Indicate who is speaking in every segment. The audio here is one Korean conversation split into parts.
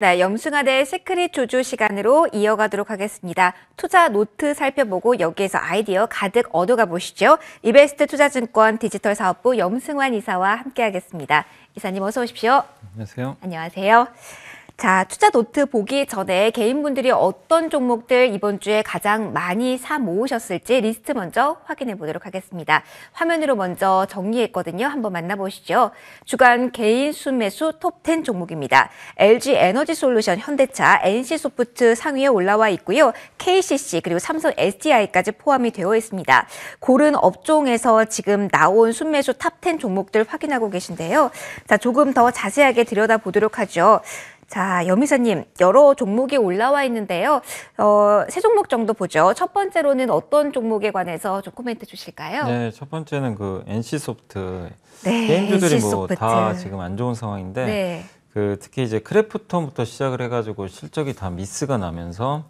Speaker 1: 네, 염승아대 시크릿 조조 시간으로 이어가도록 하겠습니다. 투자 노트 살펴보고 여기에서 아이디어 가득 얻어가 보시죠. 이베스트 투자증권 디지털 사업부 염승환 이사와 함께하겠습니다. 이사님 어서 오십시오. 안녕하세요. 안녕하세요. 자, 투자 노트 보기 전에 개인분들이 어떤 종목들 이번 주에 가장 많이 사 모으셨을지 리스트 먼저 확인해 보도록 하겠습니다. 화면으로 먼저 정리했거든요. 한번 만나보시죠. 주간 개인 순매수 톱10 종목입니다. LG 에너지 솔루션, 현대차, NC소프트 상위에 올라와 있고요. KCC 그리고 삼성 SDI까지 포함이 되어 있습니다. 고른 업종에서 지금 나온 순매수 탑10 종목들 확인하고 계신데요. 자, 조금 더 자세하게 들여다보도록 하죠. 자, 여미사님, 여러 종목이 올라와 있는데요. 어, 세 종목 정도 보죠. 첫 번째로는 어떤 종목에 관해서 좀 코멘트 주실까요?
Speaker 2: 네, 첫 번째는 그 NC소프트. 네, 게임주들이 뭐 다 지금 안 좋은 상황인데 네. 그 특히 이제 크래프톤부터 시작을 해가지고 실적이 다 미스가 나면서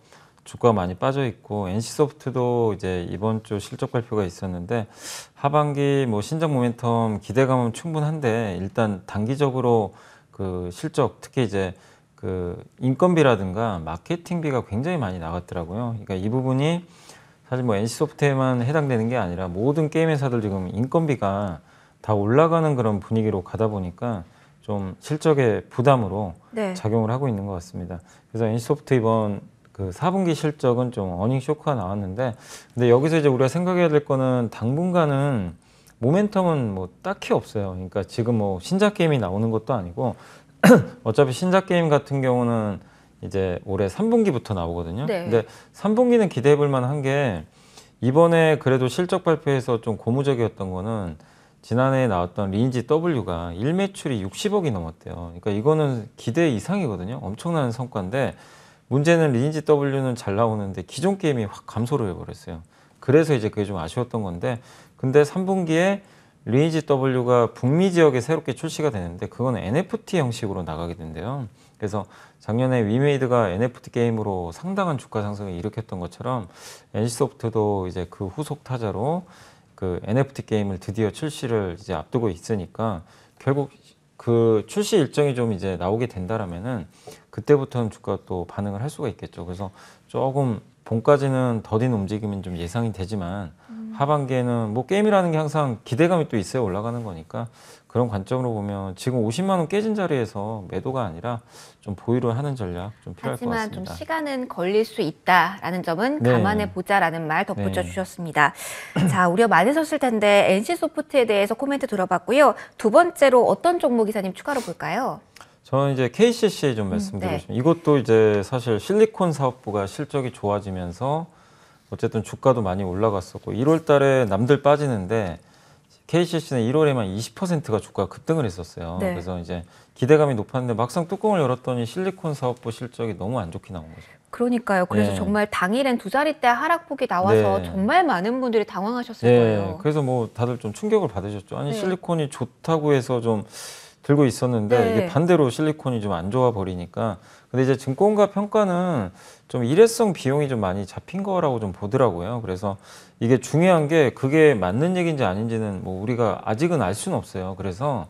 Speaker 2: 주가 많이 빠져 있고 NC소프트도 이제 이번 주 실적 발표가 있었는데 하반기 뭐 신작 모멘텀 기대감은 충분한데 일단 단기적으로 그 실적 특히 이제 그 인건비라든가 마케팅비가 굉장히 많이 나갔더라고요. 그러니까 이 부분이 사실 뭐 NC 소프트에만 해당되는 게 아니라 모든 게임 회사들 지금 인건비가 다 올라가는 그런 분위기로 가다 보니까 좀 실적의 부담으로 네. 작용을 하고 있는 것 같습니다. 그래서 NC 소프트 이번 그 4분기 실적은 좀 어닝 쇼크가 나왔는데 근데 여기서 이제 우리가 생각해야 될 거는 당분간은 모멘텀은 뭐 딱히 없어요. 그러니까 지금 뭐 신작 게임이 나오는 것도 아니고 어차피 신작 게임 같은 경우는 이제 올해 3분기부터 나오거든요. 네. 근데 3분기는 기대해 볼 만한 게 이번에 그래도 실적 발표에서 좀 고무적이었던 거는 지난해에 나왔던 린지 W가 1매출이 60억이 넘었대요. 그러니까 이거는 기대 이상이거든요. 엄청난 성과인데 문제는 린지 W는 잘 나오는데 기존 게임이 확 감소를 해버렸어요. 그래서 이제 그게 좀 아쉬웠던 건데 근데 3분기에 리니지 W가 북미 지역에 새롭게 출시가 되는데 그건 NFT 형식으로 나가게 된대요. 그래서 작년에 위메이드가 NFT 게임으로 상당한 주가 상승을 일으켰던 것처럼 NC소프트도 이제 그 후속 타자로 그 NFT 게임을 드디어 출시를 이제 앞두고 있으니까 결국 그 출시 일정이 좀 이제 나오게 된다라면은 그때부터는 주가 또 반응을 할 수가 있겠죠. 그래서 조금 봄까지는 더딘 움직임은 좀 예상이 되지만 음. 하반기에는 뭐 게임이라는 게 항상 기대감이 또 있어야 올라가는 거니까 그런 관점으로 보면 지금 50만 원 깨진 자리에서 매도가 아니라 좀 보유를 하는 전략 좀 필요할 것 같습니다. 하지만 좀
Speaker 1: 시간은 걸릴 수 있다라는 점은 네. 감안해 보자라는 말 덧붙여 네. 주셨습니다. 자 우려 많으셨을 텐데 NC소프트에 대해서 코멘트 들어봤고요. 두 번째로 어떤 종목 이사님 추가로 볼까요?
Speaker 2: 저는 이제 KCC 좀 음, 말씀드리고 네. 싶습니다. 이것도 이제 사실 실리콘 사업부가 실적이 좋아지면서 어쨌든 주가도 많이 올라갔었고 1월 달에 남들 빠지는데 KCC는 1월에만 20%가 주가가 급등을 했었어요. 네. 그래서 이제 기대감이 높았는데 막상 뚜껑을 열었더니 실리콘 사업부 실적이 너무 안 좋게 나온 거죠.
Speaker 1: 그러니까요. 그래서 네. 정말 당일엔 두자릿대 하락폭이 나와서 네. 정말 많은 분들이 당황하셨을 네. 거예요.
Speaker 2: 그래서 뭐 다들 좀 충격을 받으셨죠. 아니 네. 실리콘이 좋다고 해서 좀 들고 있었는데 네. 이게 반대로 실리콘이 좀 안 좋아 버리니까 근데 이제 증권가 평가는 좀 일회성 비용이 좀 많이 잡힌 거라고 좀 보더라고요. 그래서 이게 중요한 게 그게 맞는 얘기인지 아닌지는 뭐 우리가 아직은 알 수는 없어요. 그래서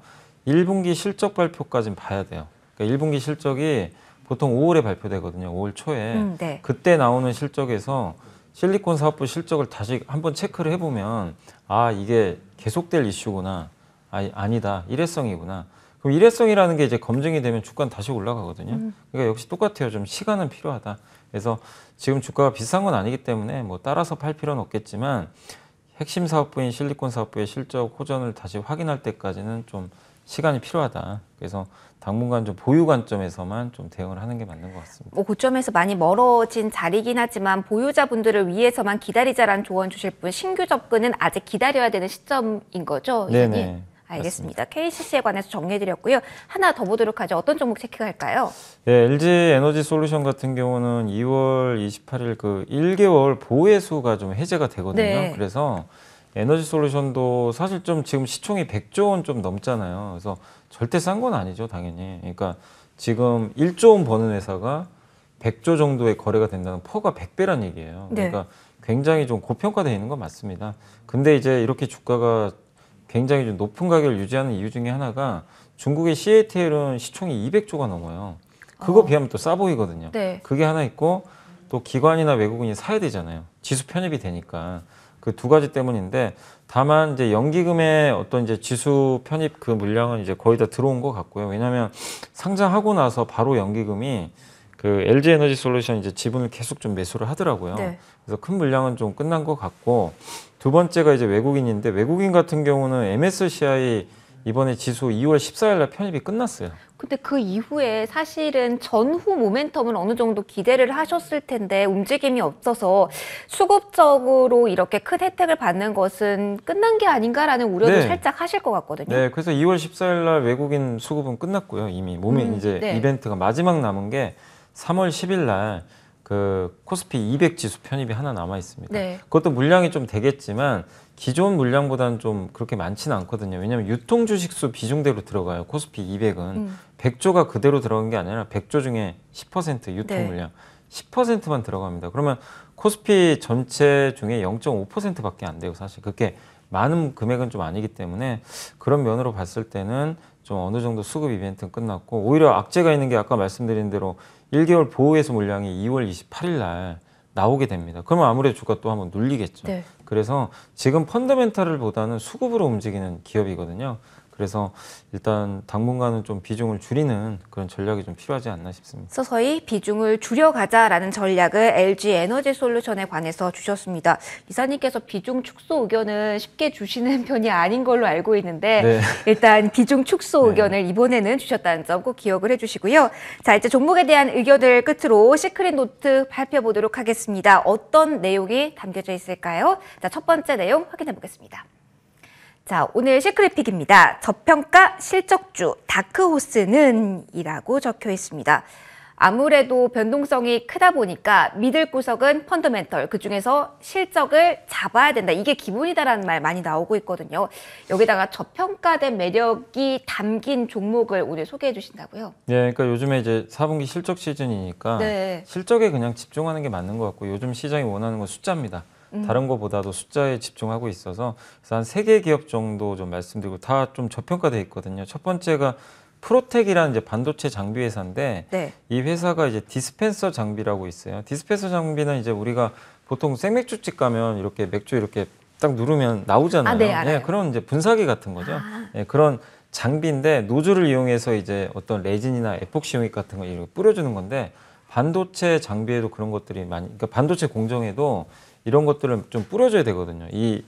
Speaker 2: 1분기 실적 발표까지 봐야 돼요. 그러니까 1분기 실적이 보통 5월에 발표되거든요. 5월 초에 음, 네. 그때 나오는 실적에서 실리콘 사업부 실적을 다시 한번 체크를 해보면 아 이게 계속될 이슈구나. 아, 아니다 일회성이구나 그럼 일회성이라는 게 이제 검증이 되면 주가는 다시 올라가거든요. 음. 그러니까 역시 똑같아요. 좀 시간은 필요하다. 그래서 지금 주가가 비싼 건 아니기 때문에 뭐 따라서 팔 필요는 없겠지만 핵심 사업부인 실리콘 사업부의 실적 호전을 다시 확인할 때까지는 좀 시간이 필요하다. 그래서 당분간 좀 보유 관점에서만 좀 대응을 하는 게 맞는 것 같습니다.
Speaker 1: 뭐 고점에서 많이 멀어진 자리긴 하지만 보유자분들을 위해서만 기다리자라는 조언 주실 분 신규 접근은 아직 기다려야 되는 시점인 거죠? 네네. 의원님? 알겠습니다. KCC에 관해서 정리해드렸고요. 하나 더 보도록 하죠. 어떤 종목 체크할까요?
Speaker 2: 예, LG 에너지 솔루션 같은 경우는 2월 28일 그 1개월 보호해수가 좀 해제가 되거든요. 네. 그래서 에너지 솔루션도 사실 좀 지금 시총이 100조 원 좀 넘잖아요. 그래서 절대 싼 건 아니죠, 당연히. 그러니까 지금 1조 원 버는 회사가 100조 정도의 거래가 된다는 퍼가 100배란 얘기예요. 네. 그러니까 굉장히 좀 고평가되어 있는 건 맞습니다. 근데 이제 이렇게 주가가 굉장히 좀 높은 가격을 유지하는 이유 중에 하나가 중국의 CATL은 시총이 200조가 넘어요. 그거 어. 비하면 또 싸 보이거든요. 네. 그게 하나 있고 또 기관이나 외국인이 사야 되잖아요. 지수 편입이 되니까 그 두 가지 때문인데 다만 이제 연기금의 어떤 이제 지수 편입 그 물량은 이제 거의 다 들어온 것 같고요. 왜냐하면 상장하고 나서 바로 연기금이 그 LG 에너지 솔루션 이제 지분을 계속 좀 매수를 하더라고요. 네. 그래서 큰 물량은 좀 끝난 것 같고 두 번째가 이제 외국인인데 외국인 같은 경우는 MSCI 이번에 지수 2월 14일 날 편입이 끝났어요.
Speaker 1: 근데 그 이후에 사실은 전후 모멘텀은 어느 정도 기대를 하셨을 텐데 움직임이 없어서 수급적으로 이렇게 큰 혜택을 받는 것은 끝난 게 아닌가라는 우려도 네. 살짝 하실 것 같거든요. 네,
Speaker 2: 그래서 2월 14일 날 외국인 수급은 끝났고요. 이미 몸에 음, 이제 네. 이벤트가 마지막 남은 게 3월 10일 날 그 코스피 200 지수 편입이 하나 남아 있습니다. 네. 그것도 물량이 좀 되겠지만 기존 물량보다는 좀 그렇게 많지는 않거든요. 왜냐하면 유통 주식수 비중대로 들어가요. 코스피 200은 음. 100조가 그대로 들어간 게 아니라 100조 중에 10% 유통 네. 물량 10%만 들어갑니다. 그러면 코스피 전체 중에 0.5%밖에 안 돼요. 사실 그게 많은 금액은 좀 아니기 때문에 그런 면으로 봤을 때는 좀 어느 정도 수급 이벤트는 끝났고 오히려 악재가 있는 게 아까 말씀드린 대로 1개월 보호해서 물량이 2월 28일 날 나오게 됩니다. 그러면 아무래도 주가 또 한번 눌리겠죠. 네. 그래서 지금 펀더멘탈을 보다는 수급으로 움직이는 기업이거든요. 그래서 일단 당분간은 좀 비중을 줄이는 그런 전략이 좀 필요하지 않나 싶습니다.
Speaker 1: 서서히 비중을 줄여가자라는 전략을 LG 에너지 솔루션에 관해서 주셨습니다. 이사님께서 비중 축소 의견은 쉽게 주시는 편이 아닌 걸로 알고 있는데 네. 일단 비중 축소 네. 의견을 네. 이번에는 주셨다는 점 꼭 기억을 해주시고요. 자 이제 종목에 대한 의견을 끝으로 시크릿 노트 발표보도록 하겠습니다. 어떤 내용이 담겨져 있을까요? 자첫 번째 내용 확인해보겠습니다. 자, 오늘 시크릿픽입니다. 저평가 실적주 다크호스는 이라고 적혀 있습니다. 아무래도 변동성이 크다 보니까 믿을 구석은 펀더멘털, 그중에서 실적을 잡아야 된다. 이게 기본이다라는 말 많이 나오고 있거든요. 여기다가 저평가된 매력이 담긴 종목을 오늘 소개해 주신다고요?
Speaker 2: 네, 그러니까 요즘에 이제 4분기 실적 시즌이니까 네. 실적에 그냥 집중하는 게 맞는 것 같고 요즘 시장이 원하는 건 숫자입니다. 음. 다른 것보다도 숫자에 집중하고 있어서 그래서 한세개 기업 정도 좀 말씀드리고 다 좀 저평가돼 있거든요. 첫 번째가 프로텍이라는 이제 반도체 장비 회사인데 네. 이 회사가 이제 디스펜서 장비라고 있어요. 디스펜서 장비는 이제 우리가 보통 생맥주집 가면 이렇게 맥주 이렇게 딱 누르면 나오잖아요. 아, 네, 예, 그런 이제 분사기 같은 거죠. 아. 예, 그런 장비인데 노즐을 이용해서 이제 어떤 레진이나 에폭시 용액 같은 걸 뿌려주는 건데 반도체 장비에도 그런 것들이 많이 그러니까 반도체 공정에도 이런 것들을 좀 뿌려줘야 되거든요. 이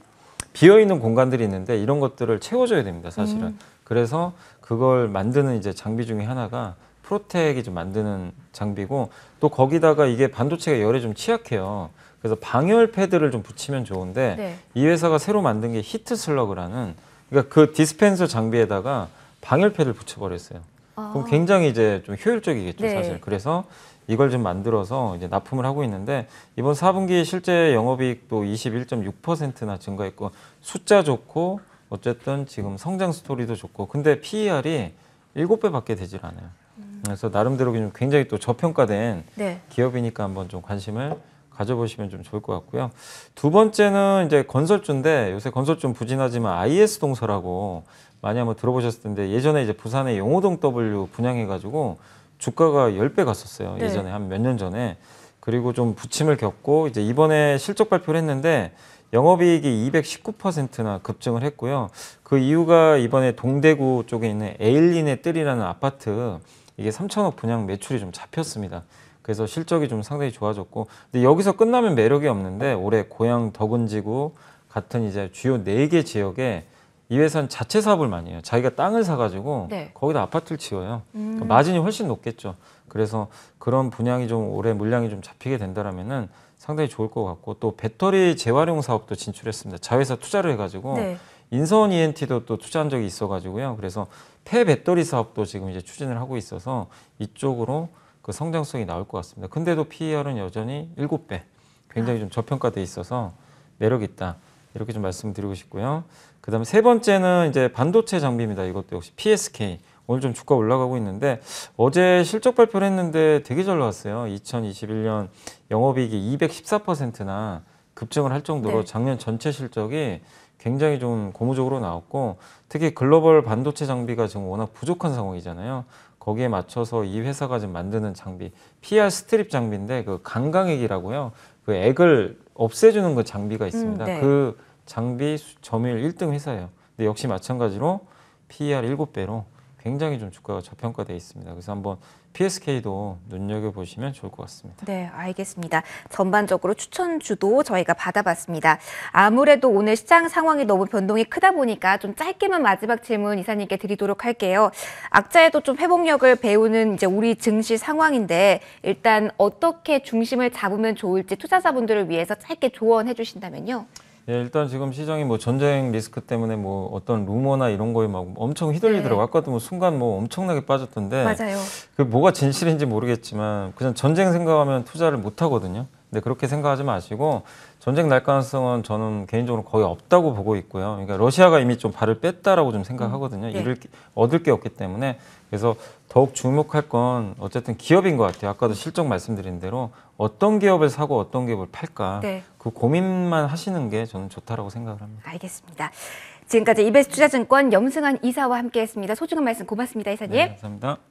Speaker 2: 비어있는 공간들이 있는데 이런 것들을 채워줘야 됩니다, 사실은. 음. 그래서 그걸 만드는 이제 장비 중에 하나가 프로텍이 좀 만드는 장비고 또 거기다가 이게 반도체가 열에 좀 취약해요. 그래서 방열 패드를 좀 붙이면 좋은데 네. 이 회사가 새로 만든 게 히트 슬러그라는 그러니까 그 디스펜서 장비에다가 방열 패드를 붙여버렸어요. 아. 그럼 굉장히 이제 좀 효율적이겠죠, 네. 사실. 그래서 이걸 좀 만들어서 이제 납품을 하고 있는데 이번 4분기 실제 영업이익도 21.6%나 증가했고 숫자 좋고 어쨌든 지금 성장 스토리도 좋고 근데 PER이 7배밖에 되질 않아요. 음. 그래서 나름대로 굉장히 또 저평가된 네. 기업이니까 한번 좀 관심을 가져보시면 좀 좋을 것 같고요. 두 번째는 이제 건설주인데 요새 건설주 부진하지만 IS e 동서라고 많이 한번 들어보셨을 텐데 예전에 이제 부산의 용호동 W 분양해가지고 주가가 10배 갔었어요. 네. 예전에 한 몇 년 전에. 그리고 좀 부침을 겪고 이제 이번에 실적 발표를 했는데 영업이익이 219%나 급증을 했고요. 그 이유가 이번에 동대구 쪽에 있는 에일린의 뜰이라는 아파트 이게 3천억 분양 매출이 좀 잡혔습니다. 그래서 실적이 좀 상당히 좋아졌고 근데 여기서 끝나면 매력이 없는데 올해 고양 덕은지구 같은 이제 주요 4개 지역에 이 회사는 자체 사업을 많이 해요. 자기가 땅을 사가지고 네. 거기다 아파트를 지어요. 음. 그러니까 마진이 훨씬 높겠죠. 그래서 그런 분양이 좀 올해 물량이 좀 잡히게 된다라면은 상당히 좋을 것 같고 또 배터리 재활용 사업도 진출했습니다. 자회사 투자를 해가지고 네. 인선원 ENT도 또 투자한 적이 있어가지고요. 그래서 폐 배터리 사업도 지금 이제 추진을 하고 있어서 이쪽으로 그 성장성이 나올 것 같습니다. 근데도 PER은 여전히 7배 굉장히 아. 좀 저평가돼 있어서 매력 있다. 이렇게 좀 말씀드리고 싶고요. 그 다음에 세 번째는 이제 반도체 장비입니다. 이것도 역시 PSK. 오늘 좀 주가 올라가고 있는데 어제 실적 발표를 했는데 되게 잘 나왔어요. 2021년 영업이익이 214%나 급증을 할 정도로 네. 작년 전체 실적이 굉장히 좀 고무적으로 나왔고 특히 글로벌 반도체 장비가 지금 워낙 부족한 상황이잖아요. 거기에 맞춰서 이 회사가 지금 만드는 장비 PR 스트립 장비인데 그 강강액이라고요. 그 액을 없애주는 그 장비가 음, 있습니다. 음, 네. 그 장비 점유율 1등 회사예요. 근데 역시 마찬가지로 PER 7배로 굉장히 좀 주가가 저평가돼 있습니다. 그래서 한번 PSK도 눈여겨보시면 좋을 것 같습니다.
Speaker 1: 네, 알겠습니다. 전반적으로 추천주도 저희가 받아봤습니다. 아무래도 오늘 시장 상황이 너무 변동이 크다 보니까 좀 짧게만 마지막 질문 이사님께 드리도록 할게요. 악자에도 좀 회복력을 배우는 이제 우리 증시 상황인데 일단 어떻게 중심을 잡으면 좋을지 투자자분들을 위해서 짧게 조언해 주신다면요.
Speaker 2: 예, 일단 지금 시장이 뭐 전쟁 리스크 때문에 뭐 어떤 루머나 이런 거에 막 엄청 휘둘리더라고. 네. 아까도 뭐 순간 뭐 엄청나게 빠졌던데. 맞아요. 그 뭐가 진실인지 모르겠지만 그냥 전쟁 생각하면 투자를 못 하거든요. 근데 그렇게 생각하지 마시고 전쟁 날 가능성은 저는 개인적으로 거의 없다고 보고 있고요. 그러니까 러시아가 이미 좀 발을 뺐다라고 좀 생각하거든요. 음. 네. 이를 얻을 게 없기 때문에 그래서 더욱 주목할 건 어쨌든 기업인 것 같아요. 아까도 실적 말씀드린 대로 어떤 기업을 사고 어떤 기업을 팔까 네. 그 고민만 하시는 게 저는 좋다라고 생각을 합니다.
Speaker 1: 알겠습니다. 지금까지 이베스 투자증권 염승환 이사와 함께했습니다. 소중한 말씀 고맙습니다, 이사님. 네,
Speaker 2: 감사합니다.